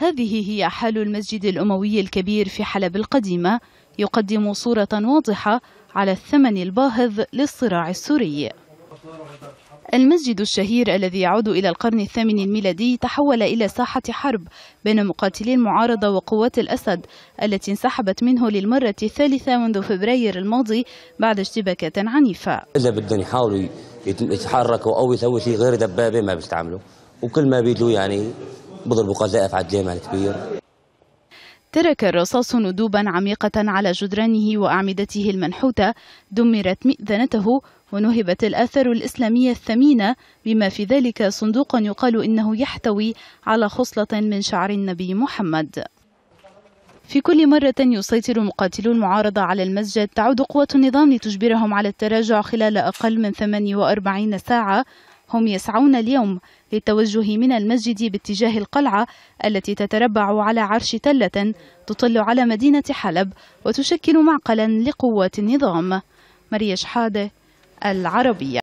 هذه هي حال المسجد الأموي الكبير في حلب القديمة يقدم صورة واضحة على الثمن الباهظ للصراع السوري المسجد الشهير الذي يعود إلى القرن الثامن الميلادي تحول إلى ساحة حرب بين مقاتلي المعارضة وقوات الأسد التي انسحبت منه للمرة الثالثة منذ فبراير الماضي بعد اشتباكات عنيفة إذا بدهم يحاولوا يتحركوا أو يسووا شيء غير دبابة ما بيستعملوا وكل ما بيجوا يعني بضربوا قذائف على الجامع الكبير ترك الرصاص ندوبا عميقة على جدرانه وأعمدته المنحوتة دمرت مئذنته ونهبت الآثار الإسلامية الثمينة بما في ذلك صندوق يقال إنه يحتوي على خصلة من شعر النبي محمد في كل مرة يسيطر مقاتلو المعارضة على المسجد تعود قوة النظام لتجبرهم على التراجع خلال أقل من 48 ساعة هم يسعون اليوم للتوجه من المسجد باتجاه القلعة التي تتربع على عرش تلة تطل على مدينة حلب وتشكل معقلا لقوات النظام مريش شحادة العربية